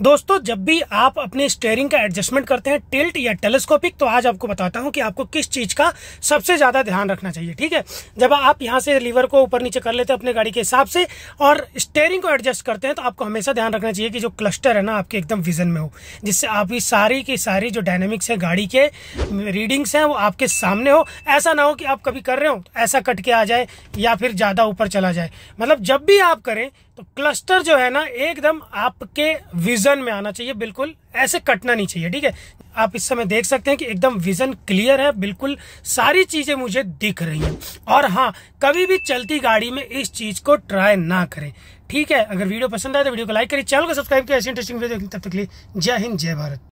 दोस्तों जब भी आप अपने स्टेयरिंग का एडजस्टमेंट करते हैं टिल्ट या टेलीस्कोपिक तो आज आपको बताता हूं कि आपको किस चीज का सबसे ज्यादा ध्यान रखना चाहिए ठीक है जब आप यहां से लीवर को ऊपर नीचे कर लेते हैं अपने गाड़ी के हिसाब से और स्टेयरिंग को एडजस्ट करते हैं तो आपको हमेशा ध्यान रखना चाहिए कि जो क्लस्टर है ना आपके एकदम विजन में हो जिससे आपकी सारी की सारी जो डायनेमिक्स है गाड़ी के रीडिंग्स हैं वो आपके सामने हो ऐसा ना हो कि आप कभी कर रहे हो ऐसा कट के आ जाए या फिर ज्यादा ऊपर चला जाए मतलब जब भी आप करें तो क्लस्टर जो है ना एकदम आपके विजन विजन में आना चाहिए बिल्कुल ऐसे कटना नहीं चाहिए ठीक है आप इस समय देख सकते हैं कि एकदम विजन क्लियर है बिल्कुल सारी चीजें मुझे दिख रही हैं और हाँ कभी भी चलती गाड़ी में इस चीज को ट्राई ना करें ठीक है अगर वीडियो पसंद आए तो वीडियो को लाइक करिए चैनल को सब्सक्राइब करें ऐसी इंटरेस्टिंग वीडियो तब तक लिए जय हिंद जय भारत